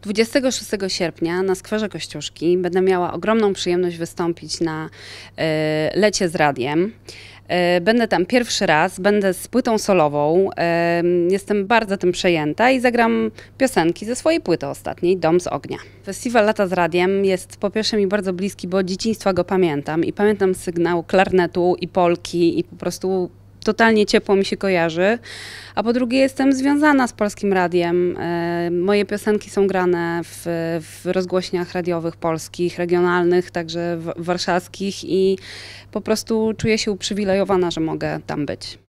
26 sierpnia na skwerze Kościuszki będę miała ogromną przyjemność wystąpić na e, lecie z radiem. E, będę tam pierwszy raz, będę z płytą solową. E, jestem bardzo tym przejęta i zagram piosenki ze swojej płyty ostatniej, Dom z Ognia. Festiwal Lata z Radiem jest po pierwsze mi bardzo bliski, bo dzieciństwa go pamiętam i pamiętam sygnał klarnetu i polki i po prostu totalnie ciepło mi się kojarzy. A po drugie, jestem związana z polskim radiem. E, moje piosenki są grane w, w rozgłośniach radiowych polskich, regionalnych, także warszawskich i po prostu czuję się uprzywilejowana, że mogę tam być.